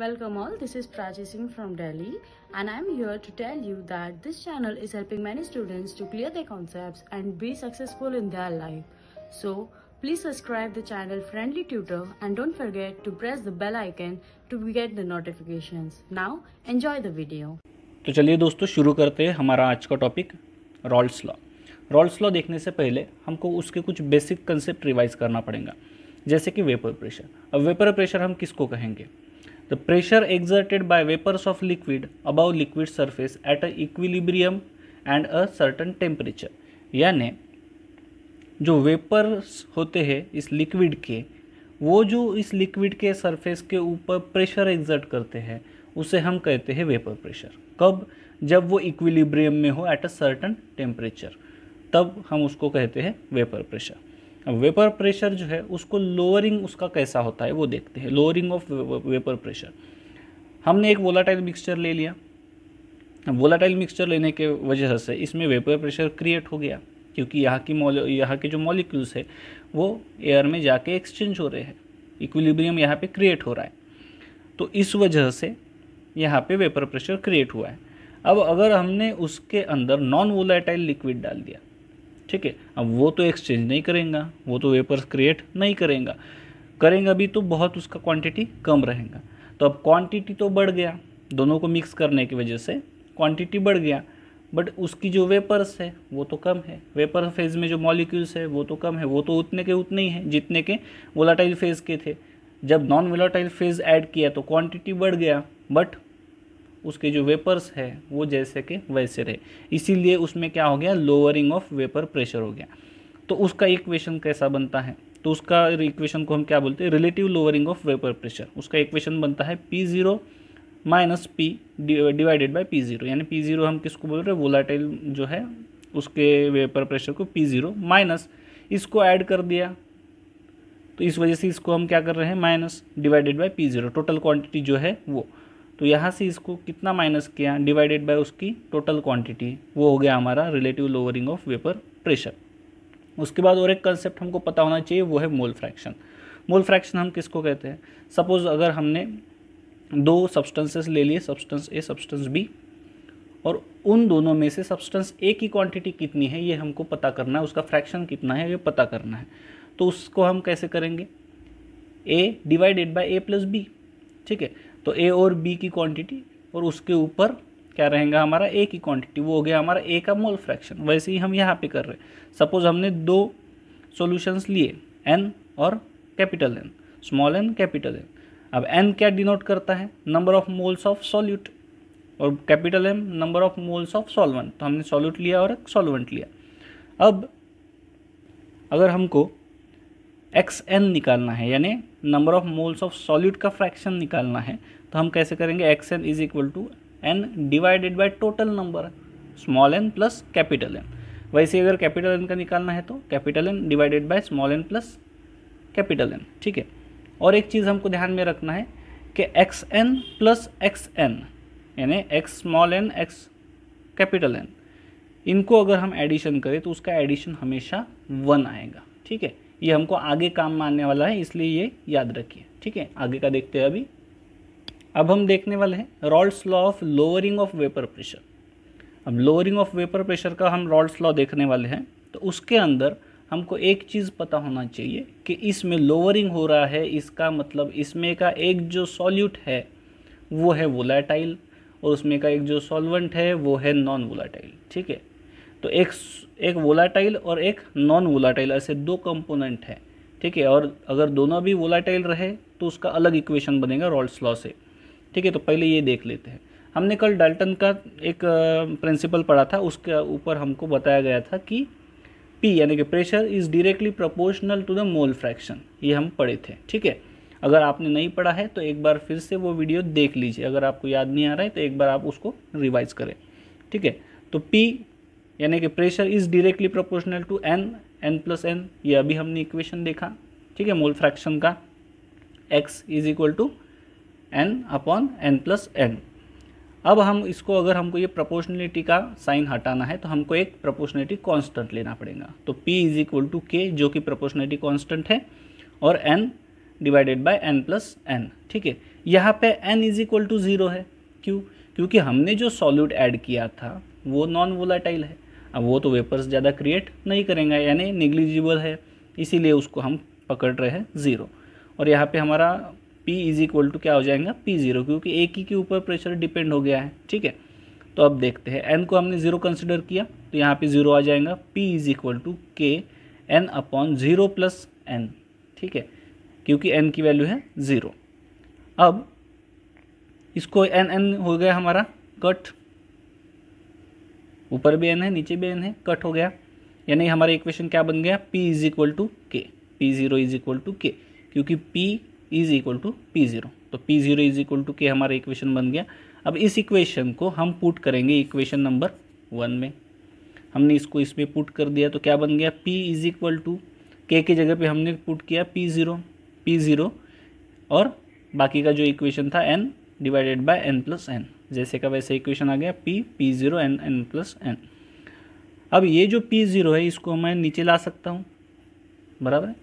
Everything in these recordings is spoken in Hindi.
Welcome all, this is Prachi Singh from Delhi and I am here to tell you that this channel is helping many students to clear their concepts and be successful in their life. So please subscribe the channel Friendly Tutor and don't forget to press the bell icon to get the notifications. Now enjoy the video. तो चलिए दोस्तों शुरू करते हैं हमारा आज का topic Raoult's law Raoult's law देखने से पहले हमको उसके कुछ बेसिक कंसेप्ट रिवाइज करना पड़ेगा जैसे कि वेपर प्रेशर अब वेपर प्रेशर हम किसको कहेंगे The pressure exerted by vapors of liquid above liquid surface at a equilibrium and a certain temperature यानी जो वेपर्स होते हैं इस लिक्विड के वो जो इस लिक्विड के सरफेस के ऊपर प्रेशर एग्जर्ट करते हैं उसे हम कहते हैं वेपर प्रेशर कब जब वो इक्विलिब्रियम में हो एट अ सर्टन टेम्परेचर तब हम उसको कहते हैं वेपर प्रेशर वेपर प्रेशर जो है उसको लोअरिंग उसका कैसा होता है वो देखते हैं लोअरिंग ऑफ वेपर प्रेशर हमने एक वोलाटाइल मिक्सचर ले लिया वोलाटाइल मिक्सचर लेने के वजह से इसमें वेपर प्रेशर क्रिएट हो गया क्योंकि यहाँ की मोल यहाँ के जो मॉलिक्यूल्स है वो एयर में जाके एक्सचेंज हो रहे हैं इक्विलिब्रियम यहाँ पे क्रिएट हो रहा है तो इस वजह से यहाँ पे वेपर प्रेशर क्रिएट हुआ है अब अगर हमने उसके अंदर नॉन वोलाटाइल लिक्विड डाल दिया ठीक है अब वो तो एक्सचेंज नहीं करेगा वो तो वेपर्स क्रिएट नहीं करेगा करेंगे भी तो बहुत उसका क्वांटिटी कम रहेगा तो अब क्वांटिटी तो बढ़ गया दोनों को मिक्स करने की वजह से क्वांटिटी बढ़ गया बट उसकी जो वेपर्स है वो तो कम है वेपर फेज़ में जो मॉलिक्यूल्स है वो तो कम है वो तो उतने के उतने ही हैं जितने के वोलाटाइल फेज़ के थे जब नॉन वोलाटाइल फेज़ ऐड किया तो क्वांटिटी बढ़ गया बट उसके जो वेपर्स है वो जैसे के वैसे रहे इसीलिए उसमें क्या हो गया लोअरिंग ऑफ वेपर प्रेशर हो गया तो उसका इक्वेशन कैसा बनता है तो उसका इक्वेशन को हम क्या बोलते हैं relative lowering of vapour pressure उसका इक्वेशन बनता है P zero minus P divided by P zero यानी पी ज़ीरो हम किसको बोल रहे हैं वोलाटाइल जो है उसके वेपर प्रेशर को पी ज़ीरो माइनस इसको ऐड कर दिया तो इस वजह से इसको हम क्या कर रहे हैं minus divided by P zero total quantity जो है वो तो यहाँ से इसको कितना माइनस किया डिवाइडेड बाय उसकी टोटल क्वांटिटी वो हो गया हमारा relative lowering of vapour pressure उसके बाद और एक कंसेप्ट हमको पता होना चाहिए वो है मोल फ्रैक्शन मोल फ्रैक्शन हम किसको कहते हैं सपोज़ अगर हमने दो सब्सटेंसेस ले लिए सब्सटेंस ए सब्सटेंस बी और उन दोनों में से सब्सटेंस ए की क्वांटिटी कितनी है ये हमको पता करना है उसका फ्रैक्शन कितना है ये पता करना है तो उसको हम कैसे करेंगे A divided by A plus B ठीक है तो ए और बी की क्वांटिटी और उसके ऊपर क्या रहेगा हमारा ए की क्वांटिटी वो हो गया हमारा ए का मोल फ्रैक्शन वैसे ही हम यहाँ पे कर रहे हैं सपोज़ हमने दो सॉल्यूशंस लिए एन और capital N small n capital N अब एन क्या डिनोट करता है number of moles of solute और capital M number of moles of solvent तो हमने सॉल्यूट लिया और एक सॉल्वेंट लिया अब अगर हमको एक्स एन निकालना है यानी number of moles of solid का फ्रैक्शन निकालना है तो हम कैसे करेंगे x n is equal to n divided by total number small n plus capital N वैसे अगर कैपिटल एन का निकालना है तो capital N divided by small n plus capital N ठीक है और एक चीज़ हमको ध्यान में रखना है कि x n plus x n यानी x small n x capital N इनको अगर हम एडिशन करें तो उसका एडिशन हमेशा वन आएगा ठीक है ये हमको आगे काम में आने वाला है इसलिए ये याद रखिए ठीक है आगे का देखते हैं अभी अब हम देखने वाले हैं Raoult's law of lowering of vapour pressure अब लोअरिंग ऑफ वेपर प्रेशर का हम रॉल्स लॉ देखने वाले हैं तो उसके अंदर हमको एक चीज़ पता होना चाहिए कि इसमें लोअरिंग हो रहा है इसका मतलब इसमें का एक जो सॉल्यूट है वो है वोलाटाइल और उसमें का एक जो सॉल्वेंट है वो है नॉन वोलाटाइल ठीक है तो एक एक वोलाटाइल और एक नॉन वोलाटाइल ऐसे दो कंपोनेंट हैं ठीक है और अगर दोनों भी वोलाटाइल रहे तो उसका अलग इक्वेशन बनेगा रॉल्स लॉ से ठीक है तो पहले ये देख लेते हैं हमने कल डाल्टन का एक प्रिंसिपल पढ़ा था उसके ऊपर हमको बताया गया था कि पी यानी कि pressure is directly proportional to the mole fraction ये हम पढ़े थे ठीक है अगर आपने नहीं पढ़ा है तो एक बार फिर से वो वीडियो देख लीजिए अगर आपको याद नहीं आ रहा है तो एक बार आप उसको रिवाइज करें ठीक है तो पी यानी कि pressure is directly proportional to n n plus n ये अभी हमने इक्वेशन देखा ठीक है मोल फ्रैक्शन का x is equal to n upon n plus n अब हम इसको अगर हमको ये प्रोपोर्शनलिटी का साइन हटाना है तो हमको एक प्रोपोर्शनलिटी कांस्टेंट लेना पड़ेगा तो p इज इक्वल टू के जो कि प्रोपोर्शनलिटी कांस्टेंट है और n divided by n plus n ठीक है यहाँ पे n is equal to zero है क्यों क्योंकि हमने जो सॉल्यूट ऐड किया था वो नॉन वोलाटाइल है अब वो तो वेपर्स ज़्यादा क्रिएट नहीं करेंगे यानी निग्लिजिबल है इसीलिए उसको हम पकड़ रहे हैं ज़ीरो और यहाँ पे हमारा P इज इक्वल टू क्या हो जाएगा P ज़ीरो क्योंकि एक ही के ऊपर प्रेशर डिपेंड हो गया है ठीक है तो अब देखते हैं एन को हमने ज़ीरो कंसिडर किया तो यहाँ पर ज़ीरो आ जाएगा P is equal to K n upon zero plus n ठीक है क्योंकि एन की वैल्यू है ज़ीरो अब इसको एन एन हो गया हमारा कट ऊपर भी एन है नीचे भी एन है कट हो गया यानी हमारा इक्वेशन क्या बन गया P is equal to K P zero is equal to K क्योंकि P is equal to P zero तो P zero is equal to K हमारा इक्वेशन बन गया अब इस इक्वेशन को हम पुट करेंगे इक्वेशन नंबर वन में हमने इसको इसमें पुट कर दिया तो क्या बन गया पी इज इक्वल टू के की जगह पे हमने पुट किया पी ज़ीरो पी ज़ीरो और बाकी का जो इक्वेशन था n divided by n plus n जैसे का वैसे इक्वेशन आ गया P P zero n n plus n अब ये जो पी ज़ीरो है इसको मैं नीचे ला सकता हूँ बराबर है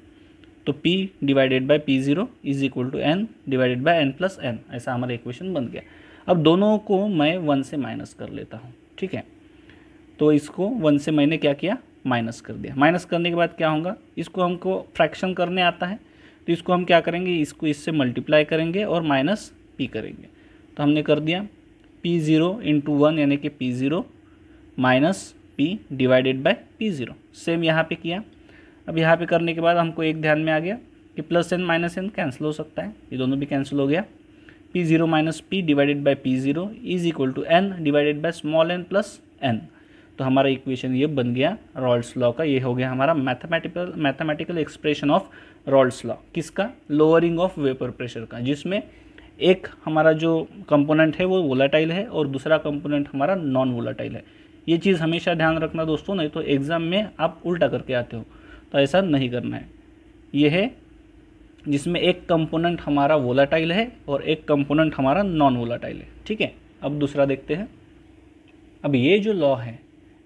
तो P divided by P zero is equal to n divided by n plus n ऐसा हमारा इक्वेशन बन गया अब दोनों को मैं वन से माइनस कर लेता हूँ ठीक है तो इसको वन से मैंने क्या किया माइनस कर दिया माइनस करने के बाद क्या होगा इसको हमको फ्रैक्शन करने आता है तो इसको हम क्या करेंगे इसको इससे मल्टीप्लाई करेंगे और माइनस पी करेंगे तो हमने कर दिया पी ज़ीरो इंटू वन यानी कि P zero minus P divided by P zero same यहाँ पे किया अब यहाँ पे करने के बाद हमको एक ध्यान में आ गया कि plus n minus n cancel हो सकता है ये दोनों भी कैंसिल हो गया P zero minus P divided by P zero is equal to n divided by small n plus n तो हमारा इक्वेशन ये बन गया रॉल्स लॉ का ये हो गया हमारा mathematical mathematical expression of Raoult's law किसका लोअरिंग ऑफ वेपर प्रेशर का जिसमें एक हमारा जो कंपोनेंट है वो वोलाटाइल है और दूसरा कंपोनेंट हमारा नॉन वोलाटाइल है ये चीज़ हमेशा ध्यान रखना दोस्तों नहीं तो एग्ज़ाम में आप उल्टा करके आते हो तो ऐसा नहीं करना है ये है जिसमें एक कंपोनेंट हमारा वोलाटाइल है और एक कंपोनेंट हमारा नॉन वोलाटाइल है ठीक है अब दूसरा देखते हैं अब ये जो लॉ है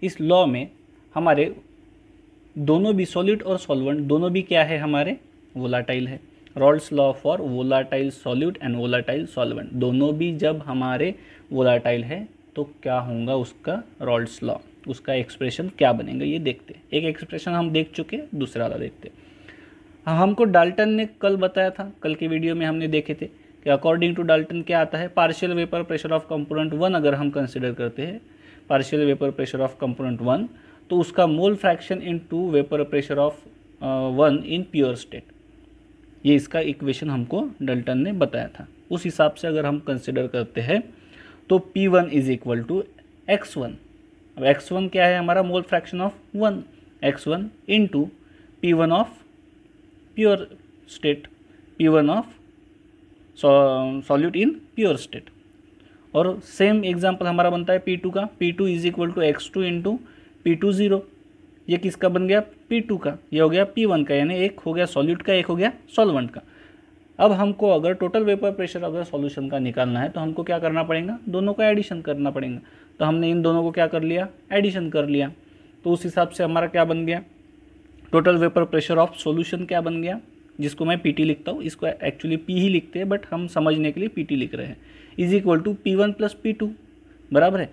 इस लॉ में हमारे दोनों भी सॉलिड और सॉल्वेंट दोनों भी क्या है हमारे वोलाटाइल है Raoult's law for volatile solute and volatile solvent दोनों भी जब हमारे वोलाटाइल है तो क्या होगा उसका रॉल्स लॉ उसका एक्सप्रेशन क्या बनेगा ये देखते हैं एक एक्सप्रेशन हम देख चुके दूसरा वाला देखते हाँ, हमको डाल्टन ने कल बताया था कल के वीडियो में हमने देखे थे कि अकॉर्डिंग टू डाल्टन क्या आता है partial vapour pressure of component one अगर हम कंसिडर करते हैं partial vapour pressure of component one तो उसका mole fraction into vapour pressure of one in pure state ये इसका इक्वेशन हमको डल्टन ने बताया था उस हिसाब से अगर हम कंसिडर करते हैं तो P one is equal to x one अब एक्स वन क्या है हमारा mole fraction of one x one into P one of pure state P one of solute in pure state और सेम एग्जाम्पल हमारा बनता है पी टू का P two is equal to x two into P two zero ये किसका बन गया पी टू का ये हो गया पी वन का यानी एक हो गया सॉल्यूट का एक हो गया सॉल्वेंट का अब हमको अगर टोटल वेपर प्रेशर अगर सॉल्यूशन का निकालना है तो हमको क्या करना पड़ेगा दोनों का एडिशन करना पड़ेगा तो हमने इन दोनों को क्या कर लिया एडिशन कर लिया तो उस हिसाब से हमारा क्या बन गया total vapour pressure of solution क्या बन गया जिसको मैं पी लिखता हूँ इसको एक्चुअली पी ही लिखते हैं बट हम समझने के लिए पी लिख रहे हैं is equal to P one plus P two बराबर है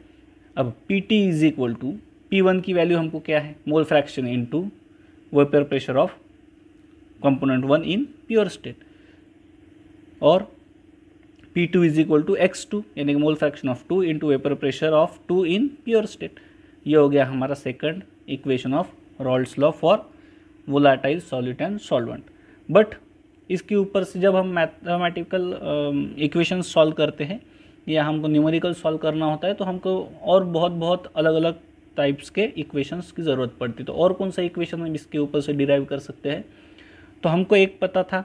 अब P T is equal to P one की वैल्यू हमको क्या है mole fraction into vapour pressure of component one in pure state और P2 equal to x two यानी mole fraction of 2 into vapour pressure of 2 in pure state ये हो गया हमारा second equation of Raoult's law for volatile solid and solvent but इसके ऊपर से जब हम मैथमेटिकल इक्वेशन सॉल्व करते हैं या हमको न्यूमेरिकल सॉल्व करना होता है तो हमको और बहुत बहुत अलग अलग टाइप्स के इक्वेशंस की ज़रूरत पड़ती तो और कौन सा इक्वेशन हम इसके ऊपर से डिराइव कर सकते हैं तो हमको एक पता था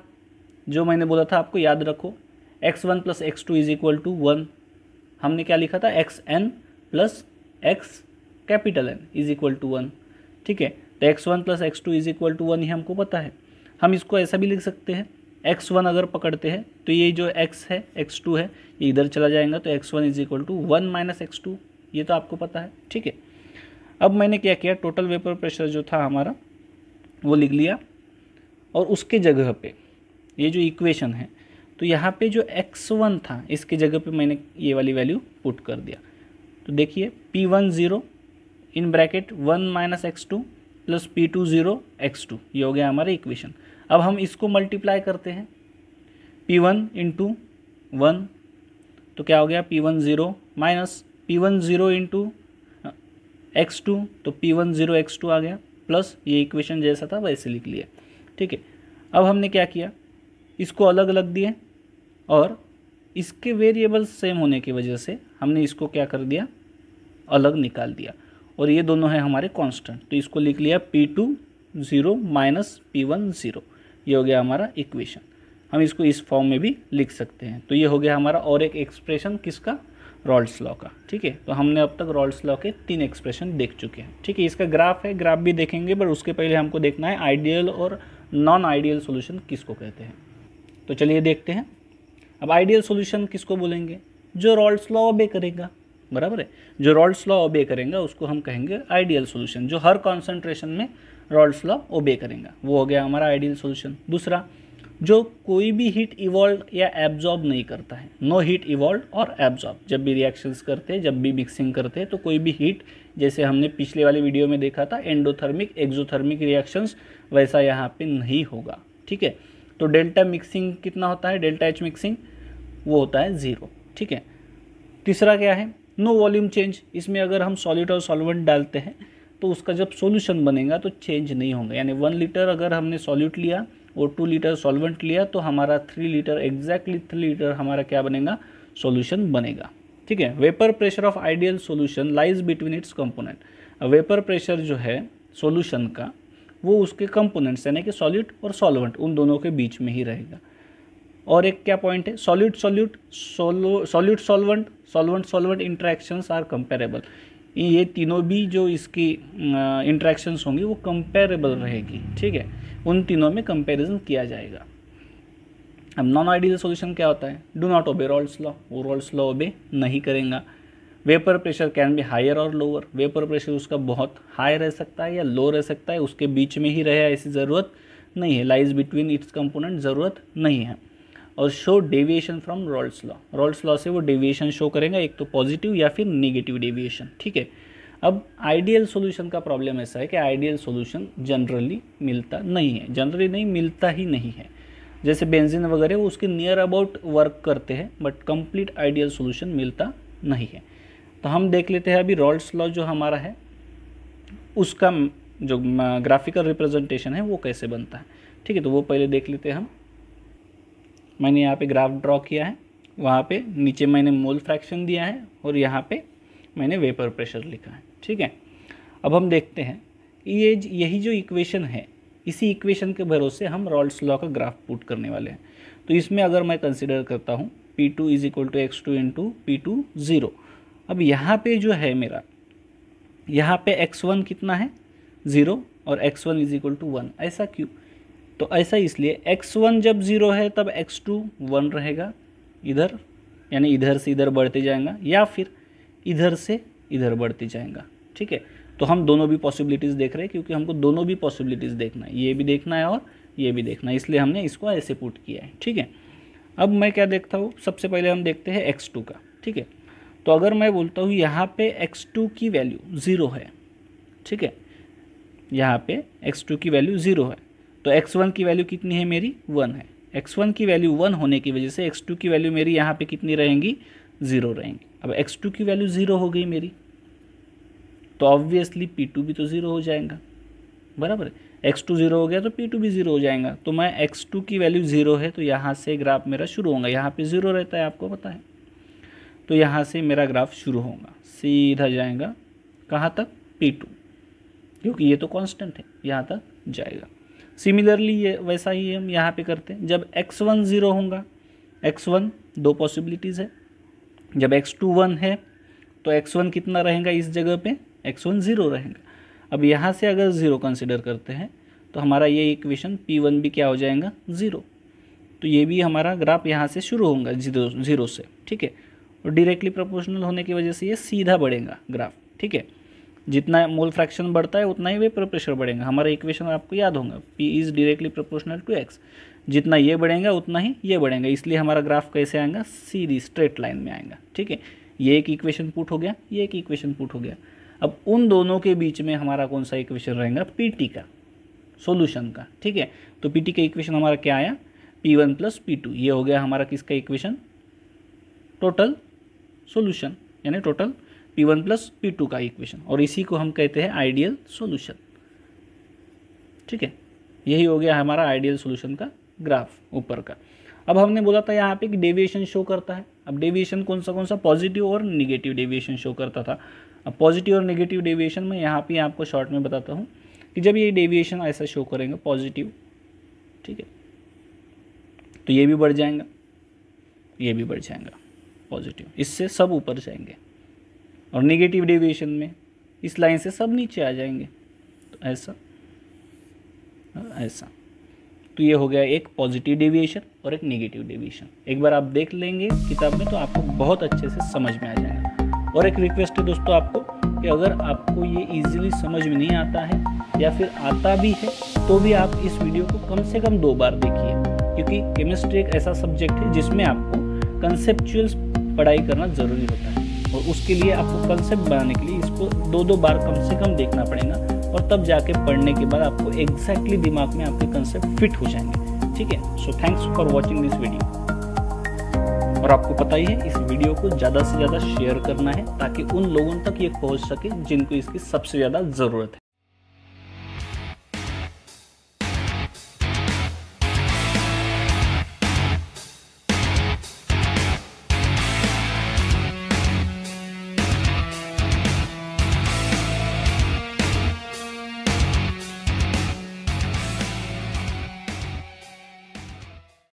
जो मैंने बोला था आपको याद रखो x one plus x two is equal to one हमने क्या लिखा था x n plus x capital N is equal to one ठीक है तो x one plus x two is equal to one ये हमको पता है हम इसको ऐसा भी लिख सकते हैं एक्स वन अगर पकड़ते हैं तो ये जो एक्स है एक्स टू है ये इधर चला जाएगा तो x one is equal to one minus x two ये तो आपको पता है ठीक है अब मैंने क्या किया टोटल वेपर प्रेशर जो था हमारा वो लिख लिया और उसके जगह पे ये जो इक्वेशन है तो यहाँ पे जो x1 था इसके जगह पे मैंने ये वाली वैल्यू पुट कर दिया तो देखिए P10 zero in bracket one minus x two plus P two zero x two ये हो गया हमारा इक्वेशन अब हम इसको मल्टीप्लाई करते हैं P1 वन इंटू वन तो क्या हो गया P10 one zero minus P one zero into x two तो P one zero x two आ गया प्लस ये इक्वेशन जैसा था वैसे लिख लिया ठीक है अब हमने क्या किया इसको अलग अलग दिए और इसके वेरिएबल्स सेम होने की वजह से हमने इसको क्या कर दिया अलग निकाल दिया और ये दोनों हैं हमारे कांस्टेंट तो इसको लिख लिया P two zero minus P one zero ये हो गया हमारा इक्वेशन हम इसको इस फॉर्म में भी लिख सकते हैं तो ये हो गया हमारा और एक एक्सप्रेशन किसका रॉल्स लॉ का ठीक है तो हमने अब तक रॉल्स लॉ के तीन एक्सप्रेशन देख चुके हैं ठीक है इसका ग्राफ है ग्राफ भी देखेंगे बट उसके पहले हमको देखना है आइडियल और नॉन आइडियल सोल्यूशन किसको कहते हैं तो चलिए देखते हैं अब आइडियल सोल्यूशन किसको बोलेंगे जो रॉल्स लॉ ओबे करेगा बराबर है जो रॉल्स लॉ ओबे करेगा उसको हम कहेंगे आइडियल सोल्यूशन जो हर कॉन्सेंट्रेशन में रॉल्स लॉ ओबे करेंगे वो हो गया हमारा आइडियल सोल्यूशन दूसरा जो कोई भी हीट इवॉल्व या एब्जॉर्ब नहीं करता है नो हीट इवॉल्व और एब्जॉर्ब जब भी रिएक्शंस करते हैं जब भी मिक्सिंग करते हैं तो कोई भी हीट जैसे हमने पिछले वाले वीडियो में देखा था एंडोथर्मिक एक्जोथर्मिक रिएक्शंस वैसा यहाँ पे नहीं होगा ठीक है तो डेल्टा मिक्सिंग कितना होता है डेल्टा एच मिक्सिंग वो होता है ज़ीरो ठीक है तीसरा क्या है नो वॉल्यूम चेंज इसमें अगर हम सॉलिड और सॉल्वेंट डालते हैं तो उसका जब सोल्यूशन बनेगा तो चेंज नहीं होगा यानी वन लीटर अगर हमने सॉल्यूट लिया वो टू लीटर सॉल्वेंट लिया तो हमारा three litre exactly three litre हमारा क्या बनेगा सॉल्यूशन बनेगा ठीक है vapour pressure of ideal solution lies between its component vapour pressure जो है सॉल्यूशन का वो उसके कंपोनेंट्स यानी कि सॉल्यूट और सॉल्वेंट उन दोनों के बीच में ही रहेगा और एक क्या पॉइंट है solute solute solute solvent solvent solvent interactions are comparable ये तीनों भी जो इसकी इंट्रैक्शंस होंगी वो कंपेरेबल रहेगी ठीक है उन तीनों में कंपैरिजन किया जाएगा अब नॉन आइडियल सॉल्यूशन क्या होता है do not obey Raoult's law वो रोल्स लॉ ओबे नहीं करेगा vapour pressure can be higher और लोअर वेपर प्रेशर उसका बहुत हाई रह सकता है या लो रह सकता है उसके बीच में ही रहे ऐसी ज़रूरत नहीं है लाइज बिटवीन इट्स कंपोनेंट ज़रूरत नहीं है और show deviation from Raoult's law Raoult's law से वो डेविएशन शो करेगा एक तो पॉजिटिव या फिर निगेटिव डेविएशन ठीक है अब आइडियल सॉल्यूशन का प्रॉब्लम ऐसा है कि आइडियल सॉल्यूशन जनरली मिलता नहीं है जनरली नहीं मिलता ही नहीं है जैसे बेंजीन वगैरह वो उसके नियर अबाउट वर्क करते हैं बट कंप्लीट आइडियल सॉल्यूशन मिलता नहीं है तो हम देख लेते हैं अभी रॉल्स लॉ जो हमारा है उसका जो ग्राफिकल रिप्रेजेंटेशन है वो कैसे बनता है ठीक है तो वो पहले देख लेते हैं हम मैंने यहाँ पे ग्राफ ड्रॉ किया है वहाँ पे नीचे मैंने मोल फ्रैक्शन दिया है और यहाँ पे मैंने वेपर प्रेशर लिखा है ठीक है अब हम देखते हैं ये यही जो इक्वेशन है इसी इक्वेशन के भरोसे हम रॉल्स लॉ का ग्राफ पुट करने वाले हैं तो इसमें अगर मैं कंसिडर करता हूँ P two is equal to x two into P two zero अब यहाँ पे जो है मेरा यहाँ पे एक्स वन कितना है ज़ीरो और x one is equal to one ऐसा क्यों तो ऐसा इसलिए एक्स वन जब ज़ीरो है तब एक्स टू वन रहेगा इधर यानी इधर से इधर बढ़ते जाएगा या फिर इधर से इधर बढ़ते जाएगा ठीक है तो हम दोनों भी पॉसिबिलिटीज़ देख रहे हैं क्योंकि हमको दोनों भी पॉसिबिलिटीज़ देखना है ये भी देखना है और ये भी देखना है इसलिए हमने इसको ऐसे पुट किया है ठीक है अब मैं क्या देखता हूँ सबसे पहले हम देखते हैं एक्स टू का ठीक है तो अगर मैं बोलता हूँ यहाँ पे एक्स टू की वैल्यू ज़ीरो है ठीक है यहाँ पे एक्स टू की वैल्यू ज़ीरो है तो एक्स वन की वैल्यू कितनी है मेरी वन है एक्स वन की वैल्यू वन होने की वजह से एक्स टू की वैल्यू मेरी यहाँ पे कितनी रहेंगी ज़ीरो रहेंगी अब एक्स टू की वैल्यू ज़ीरो हो गई मेरी तो ऑब्वियसली पी टू भी तो ज़ीरो हो जाएगा बराबर एक्स टू ज़ीरो हो गया तो पी टू भी ज़ीरो हो जाएगा तो मैं एक्स टू की वैल्यू ज़ीरो है तो यहाँ से ग्राफ मेरा शुरू होगा यहाँ पे ज़ीरो रहता है आपको पता है तो यहाँ से मेरा ग्राफ शुरू होगा सीधा जाएगा कहाँ तक पी टू क्योंकि ये तो कॉन्स्टेंट है यहाँ तक जाएगा सिमिलरली ये वैसा ही हम यहाँ पे करते हैं जब एक्स वन ज़ीरो होगा एक्स वन दो पॉसिबिलिटीज़ है जब एक्स टू वन है तो एक्स वन कितना रहेगा इस जगह पे एक्स वन ज़ीरो रहेगा अब यहाँ से अगर ज़ीरो कंसिडर करते हैं तो हमारा ये इक्वेशन पी वन भी क्या हो जाएगा ज़ीरो तो ये भी हमारा ग्राफ यहाँ से शुरू होगा जीरो ज़ीरो से ठीक है और डायरेक्टली प्रोपोर्शनल होने की वजह से ये सीधा बढ़ेगा ग्राफ ठीक है जितना मोल फ्रैक्शन बढ़ता है उतना ही वेपर प्रेशर बढ़ेगा हमारा इक्वेशन आपको याद होगा P is directly proportional to x जितना ये बढ़ेगा उतना ही ये बढ़ेगा इसलिए हमारा ग्राफ कैसे आएगा सीधी स्ट्रेट लाइन में आएगा ठीक है ये एक इक्वेशन पुट हो गया ये एक इक्वेशन पुट हो गया अब उन दोनों के बीच में हमारा कौन सा इक्वेशन रहेगा पी का सोल्यूशन का ठीक है तो पी का इक्वेशन हमारा क्या आया P one plus P two ये हो गया हमारा किसका इक्वेशन टोटल सोल्यूशन यानी total P one plus P two का इक्वेशन और इसी को हम कहते हैं आइडियल सोल्यूशन ठीक है यही हो गया हमारा आइडियल सोल्यूशन का ग्राफ ऊपर का अब हमने बोला था यहाँ पे कि डेविएशन शो करता है अब डेविएशन कौन सा कौन सा पॉजिटिव और निगेटिव डेविएशन शो करता था अब पॉजिटिव और निगेटिव डेविएशन में यहाँ पर आपको शॉर्ट में बताता हूँ कि जब ये डेविएशन ऐसा शो करेंगे पॉजिटिव ठीक है तो ये भी बढ़ जाएगा ये भी बढ़ जाएगा पॉजिटिव इससे सब ऊपर जाएंगे और निगेटिव डेविएशन में इस लाइन से सब नीचे आ जाएंगे तो ऐसा ऐसा तो ये हो गया एक पॉजिटिव डेविएशन और एक नेगेटिव डेविएशन एक बार आप देख लेंगे किताब में तो आपको बहुत अच्छे से समझ में आ जाएगा और एक रिक्वेस्ट है दोस्तों आपको कि अगर आपको ये इजीली समझ में नहीं आता है या फिर आता भी है तो भी आप इस वीडियो को कम से कम दो बार देखिए क्योंकि केमिस्ट्री एक ऐसा सब्जेक्ट है जिसमें आपको कंसेप्चुअल पढ़ाई करना ज़रूरी होता है और उसके लिए आपको कंसेप्ट बनाने के लिए इसको दो दो बार कम से कम देखना पड़ेगा और तब जाके पढ़ने के बाद आपको एग्जैक्टली दिमाग में आपके कंसेप्ट फिट हो जाएंगे ठीक है so thanks for watching this video और आपको पता ही है इस वीडियो को ज़्यादा से ज़्यादा शेयर करना है ताकि उन लोगों तक ये पहुंच सके जिनको इसकी सबसे ज़्यादा ज़रूरत है